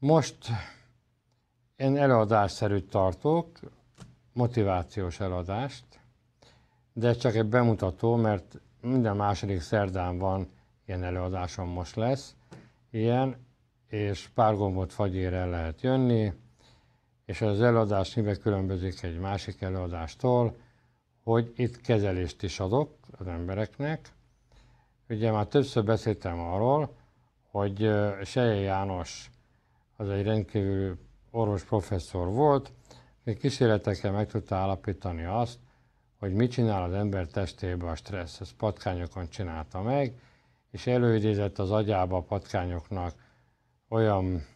Most én előadásszerűt tartok, motivációs előadást, de csak egy bemutató, mert minden második szerdán van ilyen előadásom most lesz, ilyen, és pár gombot fagyére lehet jönni, és az előadás mivel különbözik egy másik előadástól, hogy itt kezelést is adok az embereknek. Ugye már többször beszéltem arról, hogy Seje János az egy rendkívül orvos professzor volt, még kísérletekkel meg tudta állapítani azt, hogy mit csinál az ember testébe a stressz. Ezt patkányokon csinálta meg, és előidézett az agyába a patkányoknak olyan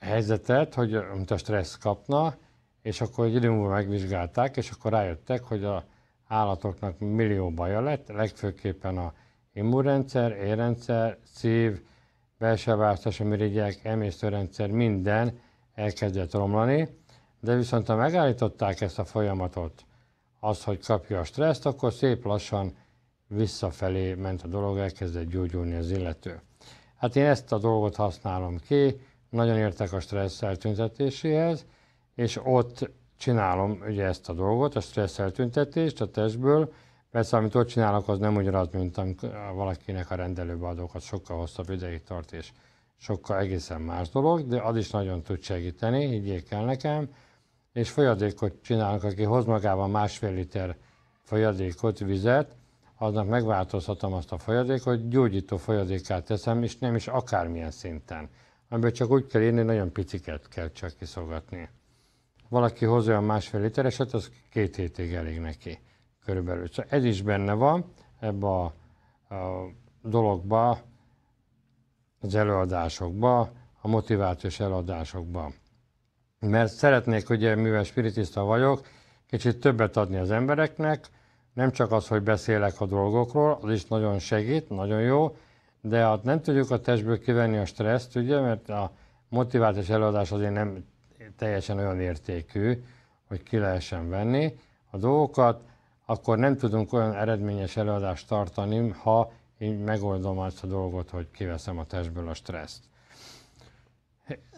helyzetet, hogy amit a stressz kapna, és akkor egy idő múlva megvizsgálták, és akkor rájöttek, hogy a állatoknak millió baja lett, legfőképpen a immunrendszer, érrendszer, szív, a mirigyek, emésztőrendszer, minden elkezdett romlani, de viszont ha megállították ezt a folyamatot, az, hogy kapja a stresszt, akkor szép lassan visszafelé ment a dolog, elkezdett gyógyulni az illető. Hát én ezt a dolgot használom ki, nagyon értek a stressz eltüntetéséhez, és ott csinálom ugye ezt a dolgot, a stressz eltüntetést a testből, Persze, amit ott csinálok, az nem ugyanaz, mint eh, valakinek a rendelőbe adok, az sokkal hosszabb ideig tart, és sokkal egészen más dolog, de az is nagyon tud segíteni, higgyék el nekem, és folyadékot csinálunk, aki hoz magában másfél liter folyadékot, vizet, aznak megváltoztatom azt a folyadékot, gyógyító folyadékát teszem, és nem is akármilyen szinten. Amiből csak úgy kell írni, nagyon piciket kell csak kiszolgatni. Valaki hoz olyan másfél litereset, az két hétig elég neki körülbelül. Szóval ez is benne van ebbe a, a dologba, az előadásokba, a motivációs előadásokba. Mert szeretnék, ugye, mivel spiritista vagyok, kicsit többet adni az embereknek, nem csak az, hogy beszélek a dolgokról, az is nagyon segít, nagyon jó, de hát nem tudjuk a testből kivenni a stresszt, ugye, mert a motivációs előadás azért nem teljesen olyan értékű, hogy ki lehessen venni a dolgokat, akkor nem tudunk olyan eredményes előadást tartani, ha én megoldom azt a dolgot, hogy kiveszem a testből a stresszt.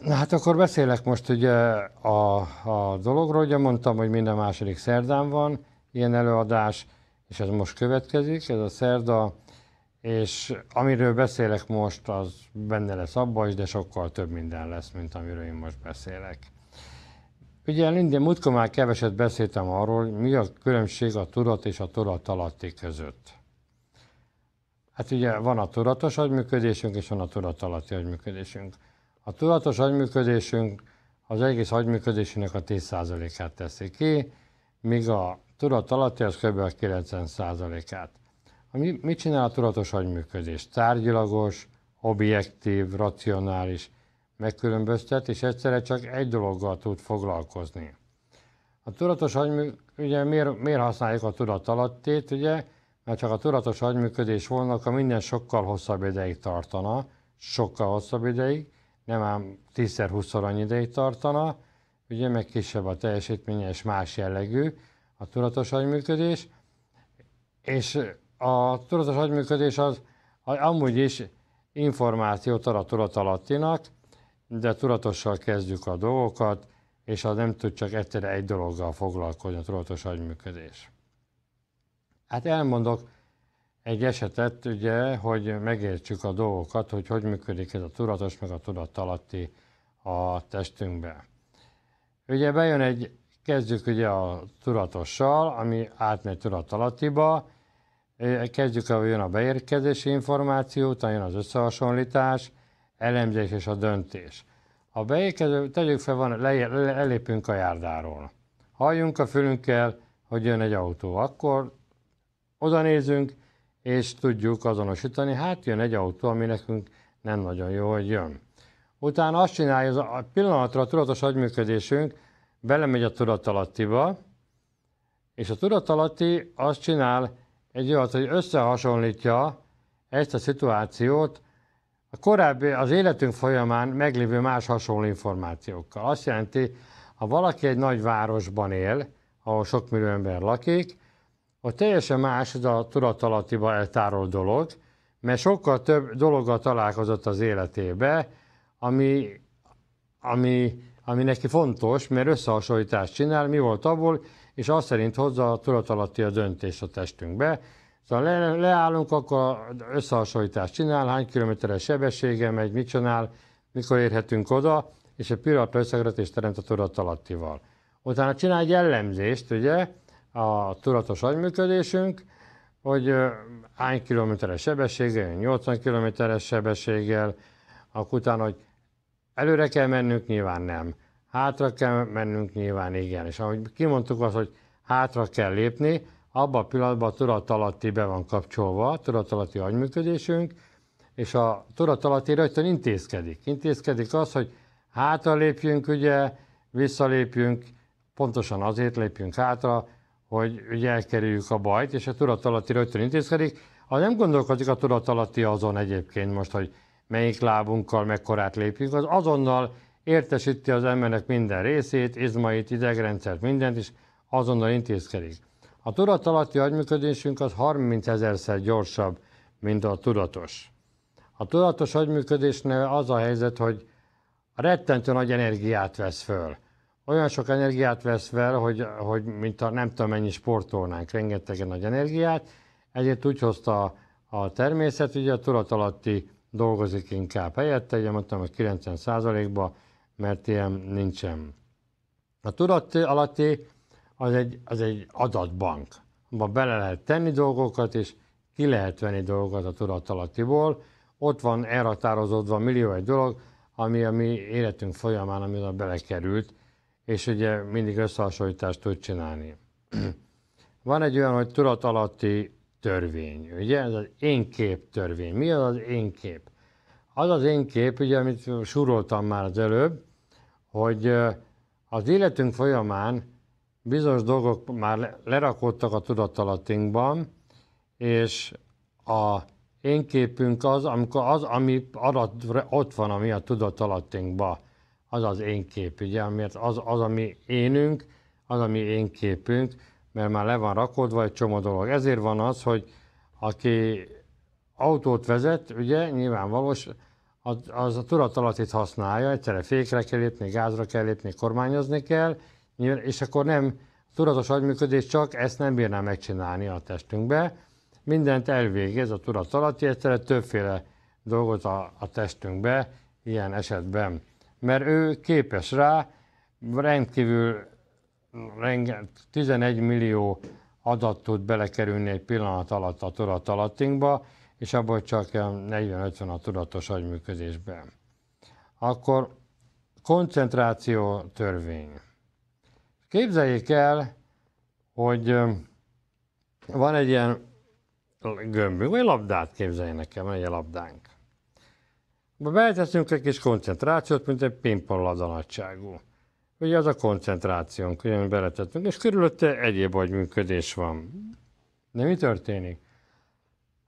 Na hát akkor beszélek most ugye a, a dologról, ugye mondtam, hogy minden második szerdán van ilyen előadás, és ez most következik, ez a szerda, és amiről beszélek most, az benne lesz abba is, de sokkal több minden lesz, mint amiről én most beszélek. Ugye Lindy, múltkor már keveset beszéltem arról, mi a különbség a tudat és a tudat alatti között. Hát ugye van a tudatos agyműködésünk, és van a tudat alatti agyműködésünk. A tudatos agyműködésünk az egész agyműködésünknek a 10%-át teszi ki, míg a tudat alatti az kb. a 90%-át. Mit csinál a tudatos agyműködés? Tárgyilagos, objektív, racionális, megkülönböztet, és egyszerre csak egy dologgal tud foglalkozni. A tudatos agymű, ugye miért, miért használjuk a alattét, ugye? Mert csak a tudatos agyműködés volna, akkor minden sokkal hosszabb ideig tartana, sokkal hosszabb ideig, nem ám 10-20-szor annyi ideig tartana, ugye meg kisebb a teljesítménye és más jellegű a tudatos agyműködés, és a tudatos agyműködés az amúgy is információt ad a alattinak, de tudatossal kezdjük a dolgokat, és az nem tud csak egyszerre egy dologgal foglalkozni a tudatos agyműködés. Hát elmondok egy esetet, ugye, hogy megértsük a dolgokat, hogy hogy működik ez a tudatos, meg a tudattalatti a testünkben. Ugye bejön egy, kezdjük ugye a tudatossal, ami átmegy tudatalattiba, kezdjük, hogy jön a beérkezési információ, utána jön az összehasonlítás, elemzés és a döntés. A beékező, tegyük fel, van, le, le, elépünk a járdáról. Halljunk a fülünkkel, hogy jön egy autó. Akkor oda nézünk, és tudjuk azonosítani, hát jön egy autó, ami nekünk nem nagyon jó, hogy jön. Utána azt csinálja, a pillanatra a tudatos agyműködésünk belemegy a tudatalattiba, és a tudatalatti azt csinál egy olyat, hogy összehasonlítja ezt a szituációt a korábbi, az életünk folyamán meglévő más hasonló információkkal. Azt jelenti, ha valaki egy nagy városban él, ahol sok millió ember lakik, ott teljesen más az a tudatalatiba eltárolt dolog, mert sokkal több dologgal találkozott az életébe, ami, ami, ami neki fontos, mert összehasonlítást csinál, mi volt abból, és azt szerint hozza a tudatalatti a döntést a testünkbe, Szóval le, leállunk, akkor összehasonlítást csinál, hány kilométeres sebessége megy, mit csinál, mikor érhetünk oda, és egy pillanatra összekötést teremt a alattival. Utána csinál egy jellemzést, ugye, a tudatos agyműködésünk, hogy hány kilométeres sebességgel, 80 kilométeres sebességgel, akkor utána, hogy előre kell mennünk, nyilván nem. Hátra kell mennünk, nyilván igen. És ahogy kimondtuk azt, hogy hátra kell lépni, abban a pillanatban a tudatalatti be van kapcsolva, a tudatalatti agyműködésünk, és a tudatalatti rögtön intézkedik. Intézkedik az, hogy hátra lépjünk, ugye, visszalépjünk, pontosan azért lépjünk hátra, hogy ugye elkerüljük a bajt, és a tudatalatti rögtön intézkedik. Ha nem gondolkodik a tudatalatti azon egyébként most, hogy melyik lábunkkal mekkorát lépjünk, az azonnal értesíti az embernek minden részét, izmait, idegrendszert, mindent, és azonnal intézkedik. A tudatalatti agyműködésünk az 30 ezerszer gyorsabb, mint a tudatos. A tudatos agyműködésnél az a helyzet, hogy rettentő nagy energiát vesz föl. Olyan sok energiát vesz fel, hogy, hogy mint a nem tudom mennyi sportolnánk, rengetegen nagy energiát, ezért úgy hozta a, a természet, ugye a tudatalatti dolgozik inkább helyette, ugye mondtam, hogy 90 ba mert ilyen nincsen. A tudat alatti az egy, az egy adatbank, abba bele lehet tenni dolgokat, és ki lehet venni dolgokat a tudatalattiból. Ott van elhatározódva millió egy dolog, ami a mi életünk folyamán, ami oda belekerült, és ugye mindig összehasonlítást tud csinálni. van egy olyan, hogy tudatalatti törvény, ugye? Ez az én kép törvény. Mi az az én kép? Az az én kép, ugye, amit súroltam már az előbb, hogy az életünk folyamán bizonyos dolgok már lerakódtak a tudatalatinkban, és a én képünk az, amikor az, ami adat, ott van, ami a tudatalatinkban, az az én kép, ugye, mert az, az, ami énünk, az, ami én képünk, mert már le van rakódva egy csomó dolog. Ezért van az, hogy aki autót vezet, ugye, nyilvánvalós, az, az a tudatalattit használja, egyszerre fékre kell lépni, gázra kell lépni, kormányozni kell, és akkor nem tudatos agyműködés csak ezt nem bírná megcsinálni a testünkbe. Mindent elvégez a tudat alatti, egyszerre többféle dolgot a, a testünkbe ilyen esetben. Mert ő képes rá, rendkívül 11 millió adat tud belekerülni egy pillanat alatt a tudat alattinkba, és abból csak 40-50 a tudatos agyműködésben. Akkor koncentráció törvény. Képzeljék el, hogy van egy ilyen gömbünk, vagy labdát képzeljen nekem, egy labdánk. Beleteszünk egy kis koncentrációt, mint egy pingponglabda nagyságú. Ugye az a koncentrációnk, amit beletettünk, és körülötte egyéb működés van. De mi történik?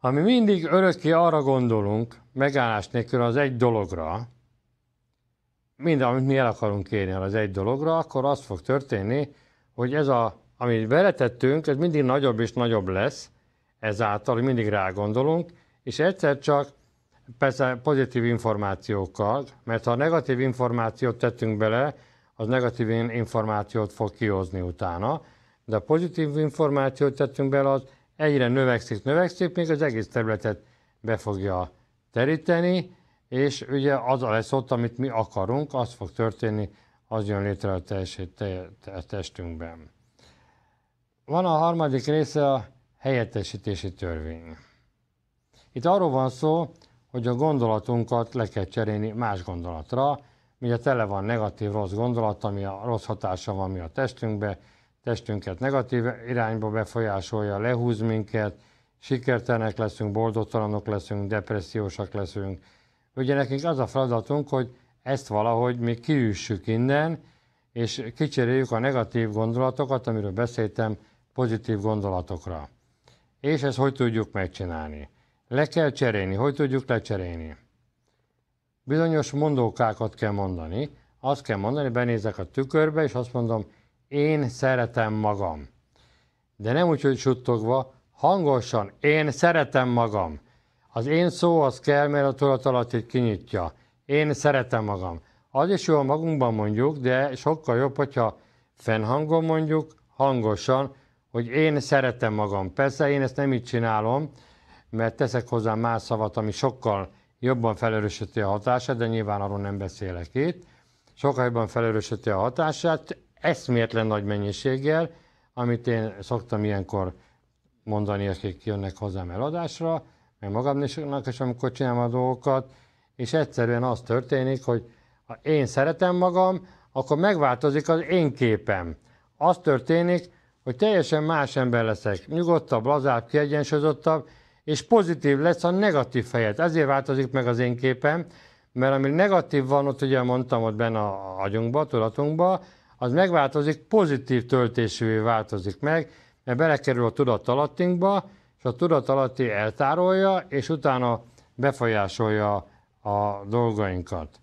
Ami mindig örökké arra gondolunk, megállás nélkül az egy dologra, mind, amit mi el akarunk kérni az egy dologra, akkor az fog történni, hogy ez a, amit beletettünk, ez mindig nagyobb és nagyobb lesz, ezáltal, hogy mindig rá gondolunk, és egyszer csak persze pozitív információkkal, mert ha negatív információt tettünk bele, az negatív információt fog kihozni utána, de a pozitív információt tettünk bele, az egyre növekszik, növekszik, még az egész területet be fogja teríteni, és ugye az lesz ott, amit mi akarunk, az fog történni, az jön létre a, teljes, a testünkben. Van a harmadik része a helyettesítési törvény. Itt arról van szó, hogy a gondolatunkat le kell cserélni más gondolatra, ugye tele van negatív rossz gondolat, ami a rossz hatása van mi a testünkbe, testünket negatív irányba befolyásolja, lehúz minket, sikertelenek leszünk, boldogtalanok leszünk, depressziósak leszünk, Ugye nekünk az a feladatunk, hogy ezt valahogy mi kiüssük innen, és kicseréljük a negatív gondolatokat, amiről beszéltem, pozitív gondolatokra. És ezt hogy tudjuk megcsinálni? Le kell cserélni. Hogy tudjuk lecserélni? Bizonyos mondókákat kell mondani. Azt kell mondani, benézek a tükörbe, és azt mondom, én szeretem magam. De nem úgy, hogy suttogva, hangosan, én szeretem magam. Az én szó az kell, mert a tudatalatit kinyitja. Én szeretem magam. Az is jó ha magunkban mondjuk, de sokkal jobb, hogyha fennhangon mondjuk, hangosan, hogy én szeretem magam. Persze én ezt nem így csinálom, mert teszek hozzá más szavat, ami sokkal jobban felerősíti a hatását, de nyilván arról nem beszélek itt. Sokkal jobban felerősíti a hatását, eszmétlen nagy mennyiséggel, amit én szoktam ilyenkor mondani, akik jönnek hozzám eladásra, meg magamnak is, amikor csinálom a dolgokat, és egyszerűen az történik, hogy ha én szeretem magam, akkor megváltozik az én képem. Az történik, hogy teljesen más ember leszek, nyugodtabb, lazább, kiegyensúlyozottabb, és pozitív lesz a negatív fejed. Ezért változik meg az én képem, mert ami negatív van, ott ugye mondtam ott benne a agyunkba, a tudatunkba, az megváltozik, pozitív töltésűvé változik meg, mert belekerül a tudatalattinkba, és a tudatalatti eltárolja, és utána befolyásolja a dolgainkat.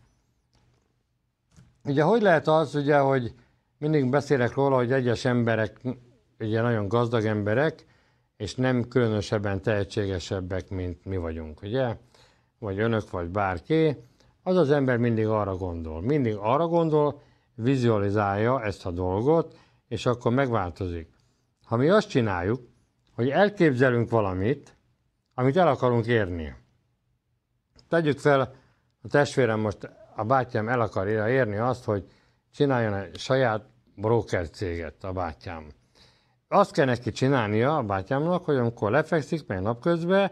Ugye hogy lehet az, ugye, hogy mindig beszélek róla, hogy egyes emberek, ugye nagyon gazdag emberek, és nem különösebben tehetségesebbek, mint mi vagyunk, ugye? Vagy önök, vagy bárki. Az az ember mindig arra gondol. Mindig arra gondol, vizualizálja ezt a dolgot, és akkor megváltozik. Ha mi azt csináljuk, hogy elképzelünk valamit, amit el akarunk érni. Tegyük fel, a testvérem most, a bátyám el akar érni azt, hogy csináljon egy saját broker céget a bátyám. Azt kell neki csinálnia a bátyámnak, hogy amikor lefekszik, meg napközben,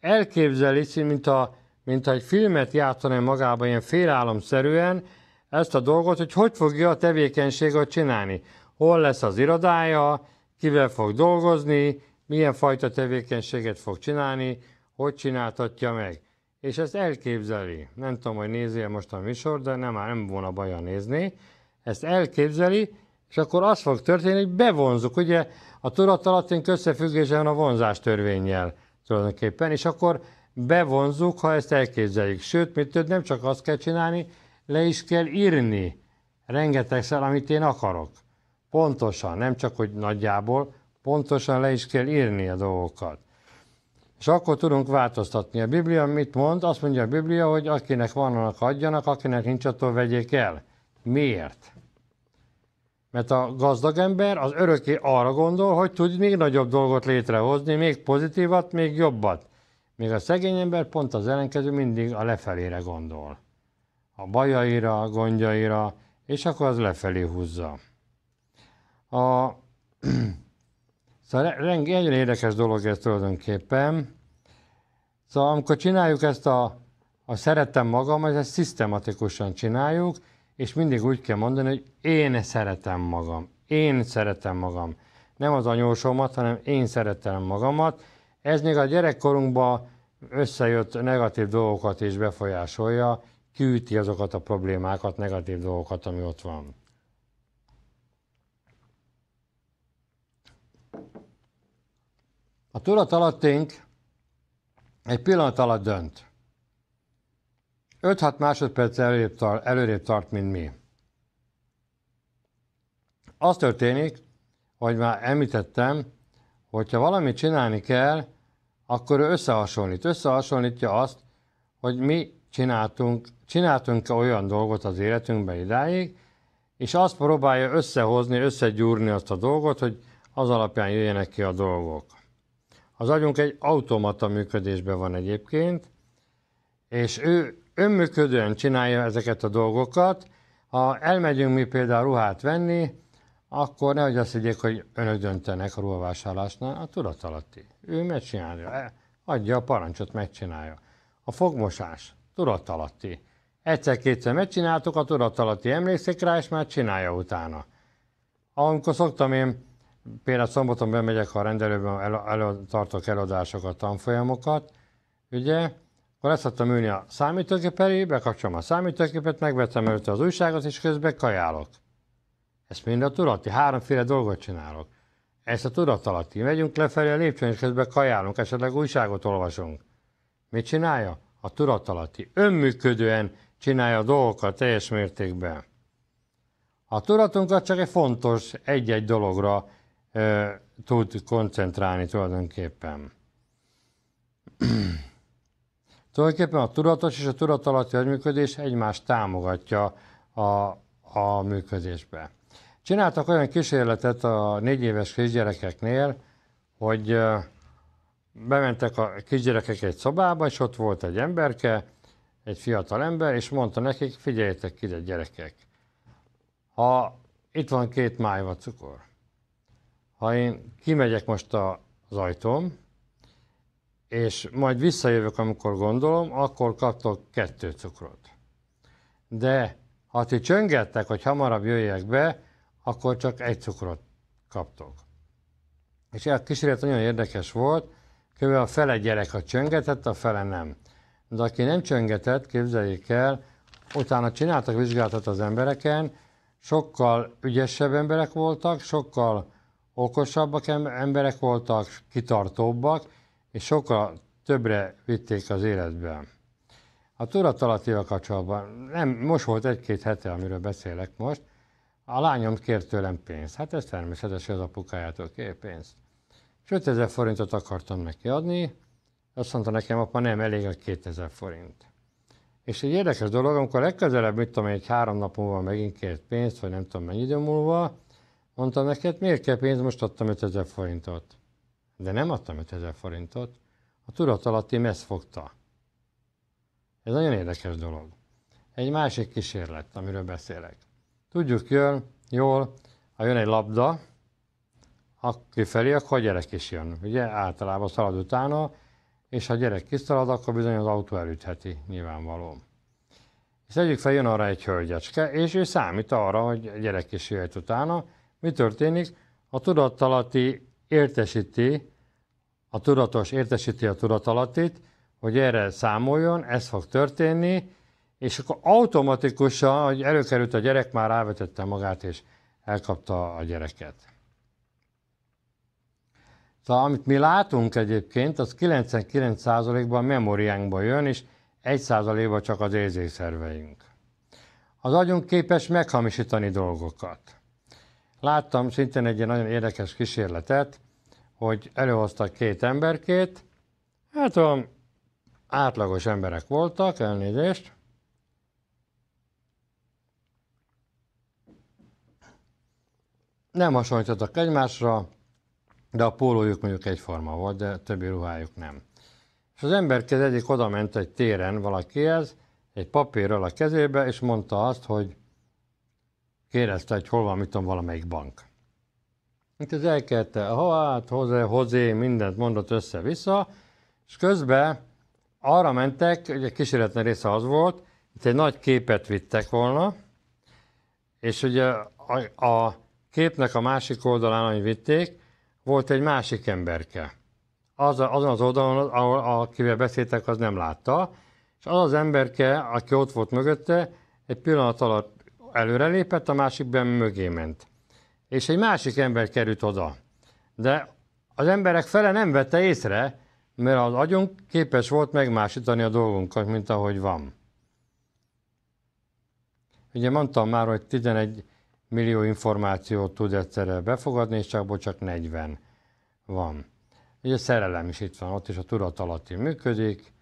elképzeli, mint, a, mint egy filmet játszani magában ilyen félállomszerűen ezt a dolgot, hogy hogy fogja a tevékenységet csinálni. Hol lesz az irodája, kivel fog dolgozni, milyen fajta tevékenységet fog csinálni, hogy csináltatja meg. És ezt elképzeli. Nem tudom, hogy nézi most a műsor, de nem, már nem volna baja nézni. Ezt elképzeli, és akkor az fog történni, hogy bevonzuk. Ugye a tudatalattink összefüggésen van a vonzás törvényjel tulajdonképpen, és akkor bevonzuk, ha ezt elképzeljük. Sőt, mit több, nem csak azt kell csinálni, le is kell írni rengetegszer, amit én akarok. Pontosan, nem csak, hogy nagyjából, pontosan le is kell írni a dolgokat. És akkor tudunk változtatni. A Biblia mit mond? Azt mondja a Biblia, hogy akinek van, annak adjanak, akinek nincs, attól vegyék el. Miért? Mert a gazdag ember az öröki arra gondol, hogy tud még nagyobb dolgot létrehozni, még pozitívat, még jobbat. Még a szegény ember pont az ellenkező mindig a lefelére gondol. A bajaira, a gondjaira, és akkor az lefelé húzza. A Szóval egy érdekes dolog ez tulajdonképpen. Szóval amikor csináljuk ezt a, a szeretem magam, ezt szisztematikusan csináljuk, és mindig úgy kell mondani, hogy én szeretem magam, én szeretem magam. Nem az anyósomat, hanem én szeretem magamat. Ez még a gyerekkorunkban összejött negatív dolgokat is befolyásolja, kiüti azokat a problémákat, negatív dolgokat, ami ott van. A tudat alattink egy pillanat alatt dönt. 5-6 másodperc előrébb, tart, előrébb tart, mint mi. Az történik, hogy már említettem, hogyha valamit csinálni kell, akkor ő összehasonlít. Összehasonlítja azt, hogy mi csináltunk, csináltunk -e olyan dolgot az életünkben idáig, és azt próbálja összehozni, összegyúrni azt a dolgot, hogy az alapján jöjjenek ki a dolgok. Az agyunk egy automata működésben van egyébként, és ő önműködően csinálja ezeket a dolgokat. Ha elmegyünk mi például ruhát venni, akkor nehogy azt higgyék, hogy önök döntenek a ruhavásárlásnál, a tudatalatti. Ő megcsinálja, e, adja a parancsot, megcsinálja. A fogmosás, tudatalatti. Egyszer-kétszer megcsináltuk, a tudatalatti emlékszik rá, és már csinálja utána. Amikor szoktam én például szombaton bemegyek a rendelőben, el, el, tartok eladásokat, tanfolyamokat, ugye, akkor ezt szoktam ülni a számítógép elé, bekapcsolom a számítógépet, megvettem előtte az újságot, és közben kajálok. Ezt mind a tudati, háromféle dolgot csinálok. Ezt a tudat alatti. Megyünk lefelé a lépcsőn, és közben kajálunk, esetleg újságot olvasunk. Mit csinálja? A tudat alatti. Önműködően csinálja a dolgokat teljes mértékben. A tudatunkat csak egy fontos egy-egy dologra tud koncentrálni tulajdonképpen. tulajdonképpen a tudatos és a tudatalatti agyműködés egymást támogatja a, a működésbe. Csináltak olyan kísérletet a négy éves kisgyerekeknél, hogy bementek a kisgyerekek egy szobába, és ott volt egy emberke, egy fiatal ember, és mondta nekik, figyeljetek ide, gyerekek, ha itt van két májva cukor, ha én kimegyek most az ajtóm, és majd visszajövök, amikor gondolom, akkor kaptok kettő cukrot. De ha ti csöngettek, hogy hamarabb jöjjek be, akkor csak egy cukrot kaptok. És a kísérlet nagyon érdekes volt, kb. a fele gyerek, ha csöngetett, a fele nem. De aki nem csöngetett, képzeljék el, utána csináltak vizsgálatot az embereken, sokkal ügyesebb emberek voltak, sokkal okosabbak emberek voltak, kitartóbbak, és sokkal többre vitték az életben. A tudatalattival kapcsolatban, nem, most volt egy-két hete, amiről beszélek most, a lányom kért tőlem pénzt. Hát ez természetesen az apukájától kér pénzt. És 5000 forintot akartam neki adni, azt mondta nekem, apa nem, elég a 2000 forint. És egy érdekes dolog, amikor legközelebb, mit tudom, egy három nap múlva megint kért pénzt, vagy nem tudom mennyi idő múlva, Mondtam neked, miért kell pénz, most adtam 5000 forintot. De nem adtam 5000 forintot, a tudat alatti messz fogta. Ez nagyon érdekes dolog. Egy másik kísérlet, amiről beszélek. Tudjuk jön, jól, ha jön egy labda, felé, akkor a gyerek is jön. Ugye általában szalad utána, és ha a gyerek kiszalad, akkor bizony az autó elütheti, nyilvánvaló. És egyik fel jön arra egy hölgyecske, és ő számít arra, hogy a gyerek is jöhet utána, mi történik? A tudattalatti értesíti, a tudatos értesíti a tudatalatit, hogy erre számoljon, ez fog történni, és akkor automatikusan, hogy előkerült a gyerek, már rávetette magát, és elkapta a gyereket. Tehát szóval, amit mi látunk egyébként, az 99%-ban memóriánkban jön, és 1%-ban csak az érzékszerveink. Az agyunk képes meghamisítani dolgokat láttam szintén egy ilyen nagyon érdekes kísérletet, hogy előhoztak két emberkét, hát olyan átlagos emberek voltak, elnézést, nem hasonlítottak egymásra, de a pólójuk mondjuk egyforma volt, de többi ruhájuk nem. És az ember egyik oda ment egy téren valakihez, egy papírral a kezébe, és mondta azt, hogy kérdezte, hogy hol van, mit tudom, valamelyik bank. Itt az ha hát, hozé, hozé, mindent mondott össze-vissza, és közben arra mentek, ugye kísérletnek része az volt, itt egy nagy képet vittek volna, és ugye a, a képnek a másik oldalán, ahogy vitték, volt egy másik emberke. Az, azon az oldalon, ahol, akivel beszéltek, az nem látta, és az az emberke, aki ott volt mögötte, egy pillanat alatt Előre lépett a másikben mögé ment. És egy másik ember került oda. De az emberek fele nem vette észre, mert az agyunk képes volt megmásítani a dolgunkat, mint ahogy van. Ugye mondtam már, hogy 11 millió információt tud egyszerre befogadni, és csak csak 40 van. Ugye szerelem is itt van, ott is a tudat alatti működik,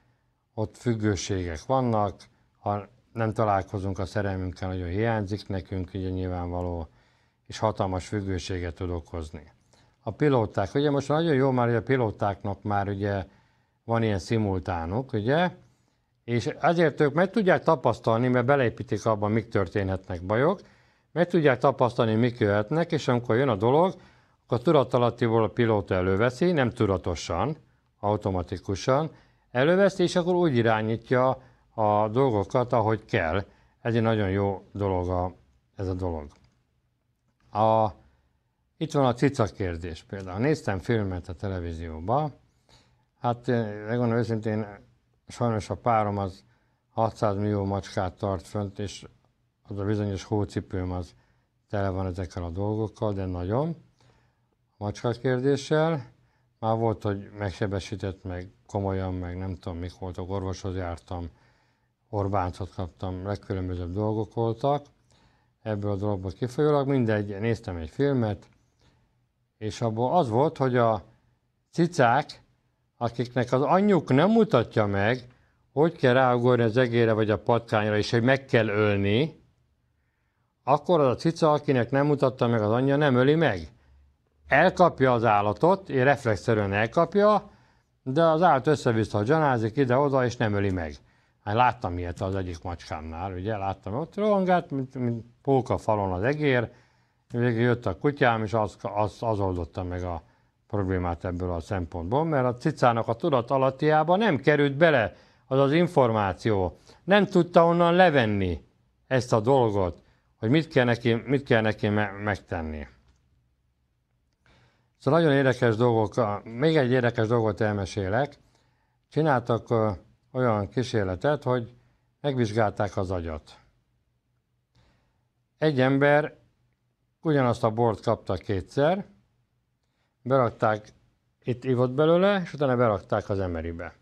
ott függőségek vannak, ha nem találkozunk a szerelmünkkel, nagyon hiányzik nekünk, ugye nyilvánvaló, és hatalmas függőséget tud okozni. A pilóták, ugye most nagyon jó már, hogy a pilótáknak már ugye van ilyen szimultánok, ugye, és azért ők meg tudják tapasztalni, mert beleépítik abban, mik történhetnek bajok, meg tudják tapasztalni, mik jöhetnek, és amikor jön a dolog, akkor tudatalattiból a pilóta előveszi, nem tudatosan, automatikusan, előveszi, és akkor úgy irányítja a dolgokat, ahogy kell. Ez egy nagyon jó dolog a, ez a dolog. A, itt van a cica kérdés például. Néztem filmet a televízióba, hát eh, megmondom őszintén, sajnos a párom az 600 millió macskát tart fönt, és az a bizonyos hócipőm az tele van ezekkel a dolgokkal, de nagyon. A macska kérdéssel már volt, hogy megsebesített, meg komolyan, meg nem tudom, mik voltak, orvoshoz jártam, Orbántot kaptam, legkülönbözőbb dolgok voltak. Ebből a dologból kifolyólag mindegy, néztem egy filmet, és abból az volt, hogy a cicák, akiknek az anyjuk nem mutatja meg, hogy kell ráugorni az egére vagy a patkányra, és hogy meg kell ölni, akkor az a cica, akinek nem mutatta meg az anyja, nem öli meg. Elkapja az állatot, és reflexzerűen elkapja, de az állat össze-vissza gyanázik ide-oda, és nem öli meg. Hát láttam ilyet az egyik macskámnál, ugye, láttam, ott rohangált, mint, mint póka falon az egér, végig jött a kutyám, és az, az, az oldotta meg a problémát ebből a szempontból, mert a cicának a tudat alattiába nem került bele az az információ. Nem tudta onnan levenni ezt a dolgot, hogy mit kell neki, mit kell neki me- megtenni. Szóval nagyon érdekes dolgok, még egy érdekes dolgot elmesélek. Csináltak olyan kísérletet, hogy megvizsgálták az agyat. Egy ember ugyanazt a bort kapta kétszer, berakták, itt ivott belőle, és utána berakták az emeribe.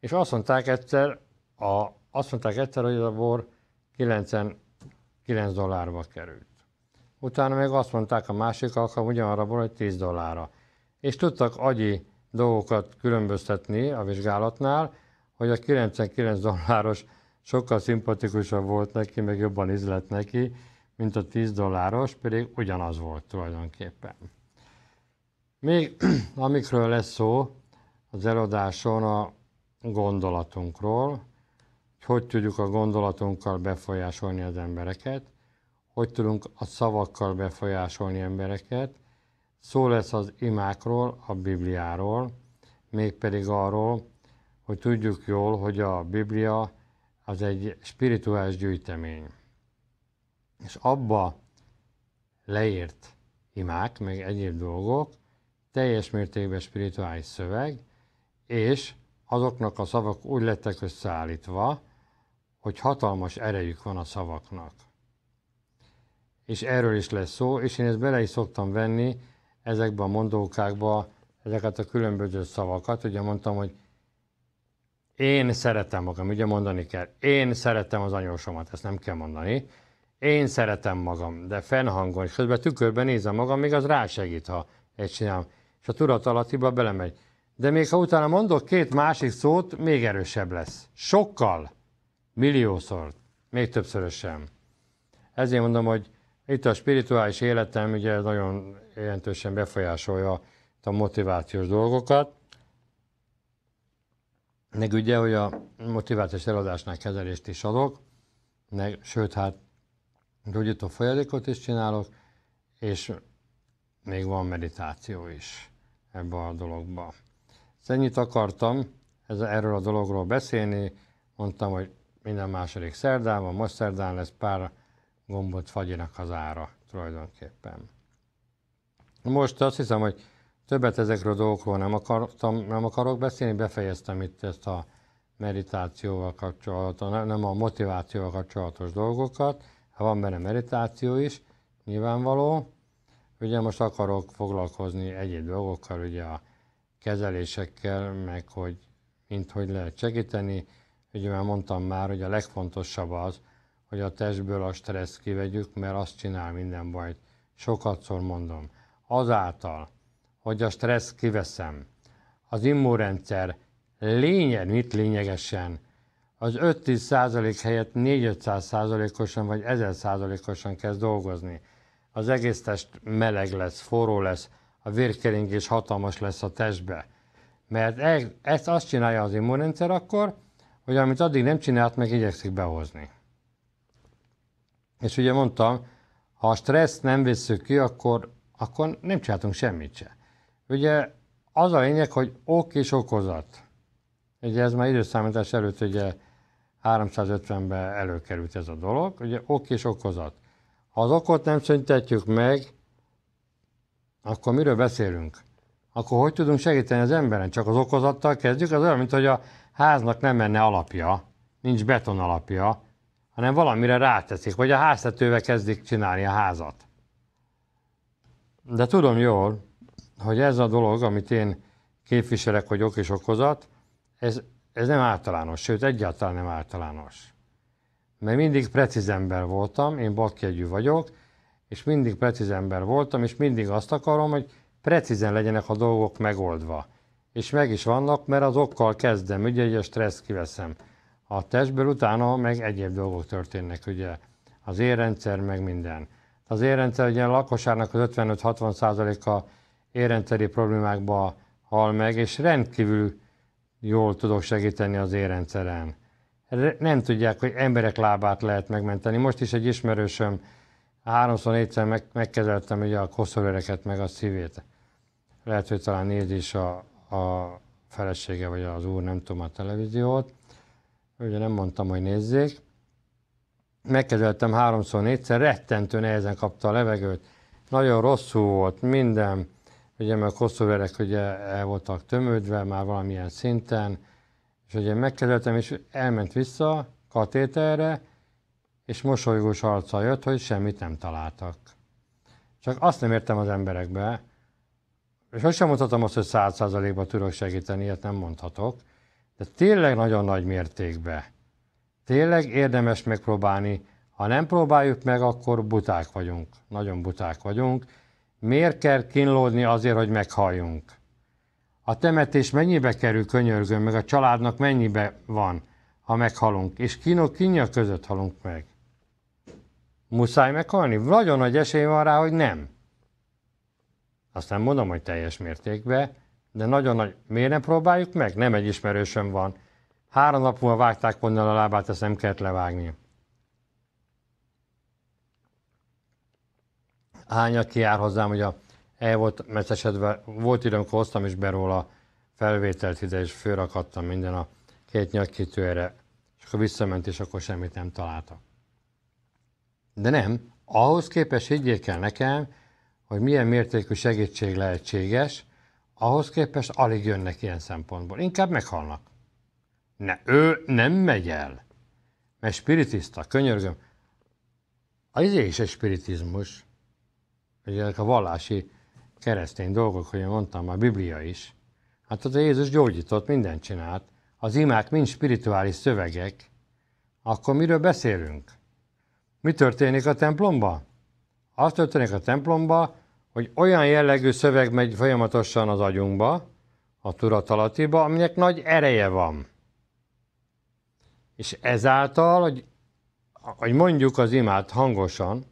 És azt mondták egyszer, a, azt mondták egyszer, hogy ez a bor 99 dollárba került. Utána még azt mondták a másik alkalom ugyanarra a bor, hogy 10 dollárra. És tudtak agyi dolgokat különböztetni a vizsgálatnál, hogy a 99 dolláros sokkal szimpatikusabb volt neki, meg jobban izlett neki, mint a 10 dolláros, pedig ugyanaz volt tulajdonképpen. Még amikről lesz szó az eladáson a gondolatunkról, hogy, hogy tudjuk a gondolatunkkal befolyásolni az embereket, hogy tudunk a szavakkal befolyásolni embereket. Szó lesz az imákról, a Bibliáról, mégpedig arról, hogy tudjuk jól, hogy a Biblia az egy spirituális gyűjtemény. És abba leírt imák, meg egyéb dolgok, teljes mértékben spirituális szöveg, és azoknak a szavak úgy lettek összeállítva, hogy hatalmas erejük van a szavaknak. És erről is lesz szó, és én ezt bele is szoktam venni ezekbe a mondókákba, ezeket a különböző szavakat. Ugye mondtam, hogy én szeretem magam, ugye mondani kell. Én szeretem az anyósomat, ezt nem kell mondani. Én szeretem magam, de fennhangon, és közben tükörben nézem magam, még az rásegít, ha egy csinálom. És a alattiba belemegy. De még ha utána mondok két másik szót, még erősebb lesz. Sokkal, milliószor, még sem. Ezért mondom, hogy itt a spirituális életem ugye nagyon jelentősen befolyásolja a motivációs dolgokat, meg ugye, hogy a motivációs eladásnál kezelést is adok, meg, sőt, hát gyógyító folyadékot is csinálok, és még van meditáció is ebbe a dologba. Ennyit akartam ez, erről a dologról beszélni, mondtam, hogy minden második szerdán van, most szerdán lesz pár gombot fagyinak az ára tulajdonképpen. Most azt hiszem, hogy Többet ezekről a dolgokról nem, akartam, nem akarok beszélni, befejeztem itt ezt a meditációval kapcsolatot, nem a motivációval kapcsolatos dolgokat, ha van benne meditáció is, nyilvánvaló. Ugye most akarok foglalkozni egyéb dolgokkal, ugye a kezelésekkel, meg hogy mint hogy lehet segíteni. Ugye már mondtam már, hogy a legfontosabb az, hogy a testből a stressz kivegyük, mert azt csinál minden bajt. szor mondom. Azáltal, hogy a stressz kiveszem. Az immunrendszer lényeg, mit lényegesen? Az 5-10 százalék helyett 4-500 százalékosan vagy 1000 százalékosan kezd dolgozni. Az egész test meleg lesz, forró lesz, a vérkeringés hatalmas lesz a testbe. Mert e, ezt azt csinálja az immunrendszer akkor, hogy amit addig nem csinált, meg igyekszik behozni. És ugye mondtam, ha a stressz nem visszük ki, akkor, akkor nem csináltunk semmit se. Ugye az a lényeg, hogy ok és okozat. Ugye ez már időszámítás előtt ugye 350-ben előkerült ez a dolog, ugye ok és okozat. Ha az okot nem szüntetjük meg, akkor miről beszélünk? Akkor hogy tudunk segíteni az emberen? Csak az okozattal kezdjük? Az olyan, mint hogy a háznak nem menne alapja, nincs beton alapja, hanem valamire ráteszik, vagy a háztetővel kezdik csinálni a házat. De tudom jól, hogy ez a dolog, amit én képviselek, hogy ok és okozat, ez, ez nem általános, sőt egyáltalán nem általános. Mert mindig precíz ember voltam, én bakjegyű vagyok, és mindig precíz ember voltam, és mindig azt akarom, hogy precízen legyenek a dolgok megoldva. És meg is vannak, mert az okkal kezdem, ugye, ugye a stressz kiveszem a testből, utána meg egyéb dolgok történnek, ugye az érrendszer, meg minden. Az érrendszer ugye a lakosságnak az 55-60 a érrendszeri problémákba hal meg, és rendkívül jól tudok segíteni az érrendszeren. Nem tudják, hogy emberek lábát lehet megmenteni. Most is egy ismerősöm, háromszor, négyszer meg, megkezeltem ugye a koszorőreket, meg a szívét. Lehet, hogy talán néz is a, a felesége, vagy az úr, nem tudom, a televíziót. Ugye nem mondtam, hogy nézzék. Megkezeltem háromszor, négyszer, rettentő nehezen kapta a levegőt. Nagyon rosszul volt, minden ugye mert a koszoverek ugye el voltak tömődve már valamilyen szinten, és ugye megkerültem, és elment vissza katéterre, és mosolygós arccal jött, hogy semmit nem találtak. Csak azt nem értem az emberekbe, és most sem mondhatom azt, hogy száz százalékban tudok segíteni, ilyet nem mondhatok, de tényleg nagyon nagy mértékben. Tényleg érdemes megpróbálni. Ha nem próbáljuk meg, akkor buták vagyunk. Nagyon buták vagyunk Miért kell kínlódni azért, hogy meghalljunk? A temetés mennyibe kerül, könyörgöm, meg a családnak mennyibe van, ha meghalunk, és kínok kínja között halunk meg. Muszáj meghalni? Nagyon nagy esély van rá, hogy nem. Azt nem mondom, hogy teljes mértékben, de nagyon nagy... Miért nem próbáljuk meg? Nem egy ismerősöm van. Három nap múlva vágták onnan a lábát, ezt nem kellett levágni. hányat kiár hozzám, hogy el volt mesesedve, volt időm, hoztam is be róla felvételt ide, és fölrakadtam minden a két nyakkitőre, és akkor visszament, és akkor semmit nem találta. De nem, ahhoz képest higgyék el nekem, hogy milyen mértékű segítség lehetséges, ahhoz képest alig jönnek ilyen szempontból. Inkább meghalnak. Ne, ő nem megy el. Mert spiritista, könyörgöm. Az izé is egy spiritizmus hogy ezek a vallási keresztény dolgok, hogy mondtam, a Biblia is. Hát ott Jézus gyógyított, mindent csinált. Az imák mind spirituális szövegek. Akkor miről beszélünk? Mi történik a templomba? Az történik a templomba, hogy olyan jellegű szöveg megy folyamatosan az agyunkba, a tudatalatiba, aminek nagy ereje van. És ezáltal, hogy, hogy mondjuk az imát hangosan,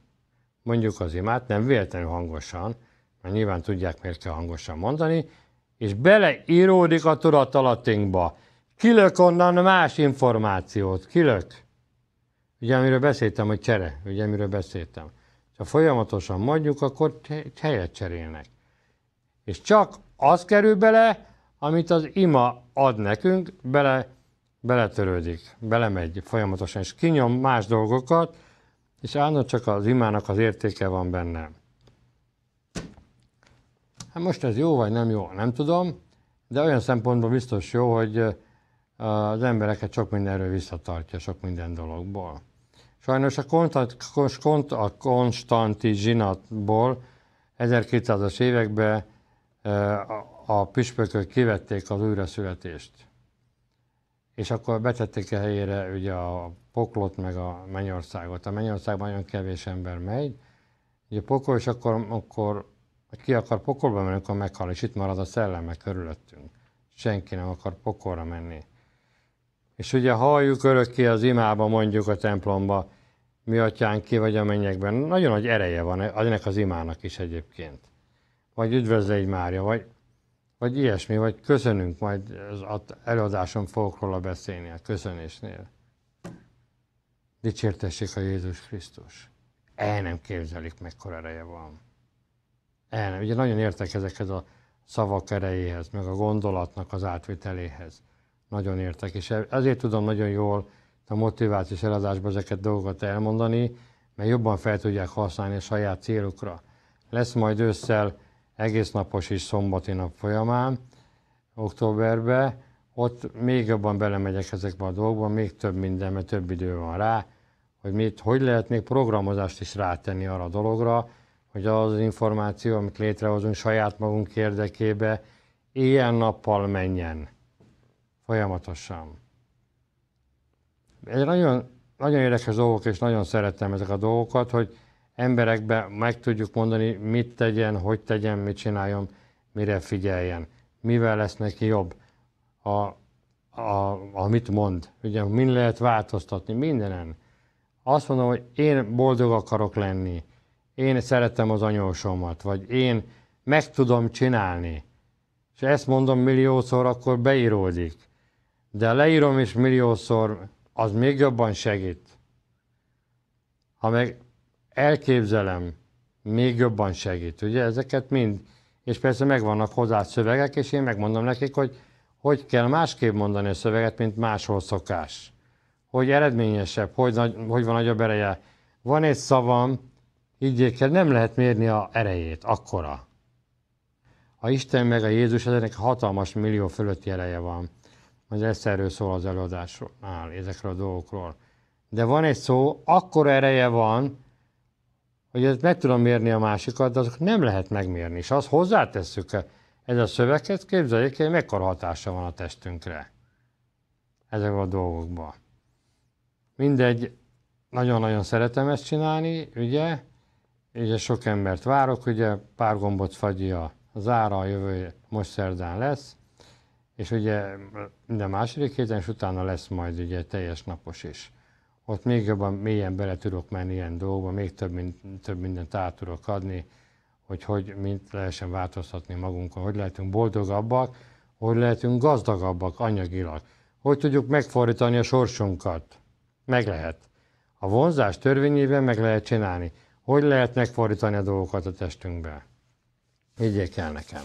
mondjuk az imát, nem véletlenül hangosan, mert nyilván tudják, miért kell hangosan mondani, és beleíródik a tudatalattinkba. Kilök onnan más információt, kilök. Ugye, amiről beszéltem, hogy csere, ugye, amiről beszéltem. Ha folyamatosan mondjuk, akkor helyet cserélnek. És csak az kerül bele, amit az ima ad nekünk, bele, beletörődik, belemegy folyamatosan, és kinyom más dolgokat, és állandóan csak az imának az értéke van benne. Hát most ez jó vagy nem jó, nem tudom, de olyan szempontból biztos jó, hogy az embereket sok mindenről visszatartja, sok minden dologból. Sajnos a, kontant, kont, a konstanti zsinatból 1200-as években a püspökök kivették az újraszületést és akkor betették a helyére ugye a poklot meg a mennyországot. A mennyországban nagyon kevés ember megy, ugye pokol, és akkor, akkor ki akar pokolba menni, akkor meghal, és itt marad a szelleme körülöttünk. Senki nem akar pokolra menni. És ugye halljuk örökké az imába, mondjuk a templomba, mi atyánk ki vagy a mennyekben. Nagyon nagy ereje van ennek az imának is egyébként. Vagy üdvözlégy Mária, vagy vagy ilyesmi, vagy köszönünk, majd az előadáson fogok róla beszélni a köszönésnél. Dicsértessék a Jézus Krisztus. El nem képzelik, mekkora ereje van. El nem. Ugye nagyon értek ezekhez a szavak erejéhez, meg a gondolatnak az átviteléhez. Nagyon értek, és ezért tudom nagyon jól a motivációs eladásban ezeket dolgokat elmondani, mert jobban fel tudják használni a saját célukra. Lesz majd ősszel egész napos és szombati nap folyamán, októberbe, ott még jobban belemegyek ezekbe a dolgokba, még több minden, mert több idő van rá, hogy mit, hogy lehet még programozást is rátenni arra a dologra, hogy az információ, amit létrehozunk saját magunk érdekébe, ilyen nappal menjen. Folyamatosan. Egy nagyon, nagyon érdekes dolgok, és nagyon szerettem ezek a dolgokat, hogy emberekbe meg tudjuk mondani, mit tegyen, hogy tegyen, mit csináljon, mire figyeljen, mivel lesz neki jobb, a, a, amit mond. Ugye min lehet változtatni, mindenen. Azt mondom, hogy én boldog akarok lenni, én szeretem az anyósomat, vagy én meg tudom csinálni. És ezt mondom milliószor, akkor beíródik. De leírom is milliószor, az még jobban segít. Ha meg elképzelem, még jobban segít. Ugye ezeket mind, és persze megvannak hozzá szövegek, és én megmondom nekik, hogy hogy kell másképp mondani a szöveget, mint máshol szokás. Hogy eredményesebb, hogy, nagy, hogy van nagyobb ereje. Van egy szavam, higgyék el, nem lehet mérni a erejét, akkora. A Isten meg a Jézus, ezeknek hatalmas millió fölötti ereje van. Majd ezt erről szól az előadásnál, ezekről a dolgokról. De van egy szó, akkora ereje van, hogy ezt meg tudom mérni a másikat, de azok nem lehet megmérni. És azt hozzátesszük, ez a szöveghez képzeljék, hogy mekkora hatása van a testünkre ezek a dolgokban. Mindegy, nagyon-nagyon szeretem ezt csinálni, ugye, ugye sok embert várok, ugye pár gombot fagyi a zára, a jövő most szerdán lesz, és ugye minden második héten, és utána lesz majd ugye teljes napos is ott még jobban mélyen bele tudok menni ilyen dolgokba, még több, mint, több mindent át tudok adni, hogy hogy mint lehessen változtatni magunkon, hogy lehetünk boldogabbak, hogy lehetünk gazdagabbak anyagilag, hogy tudjuk megfordítani a sorsunkat. Meg lehet. A vonzás törvényében meg lehet csinálni. Hogy lehet megfordítani a dolgokat a testünkbe? Higgyék el nekem.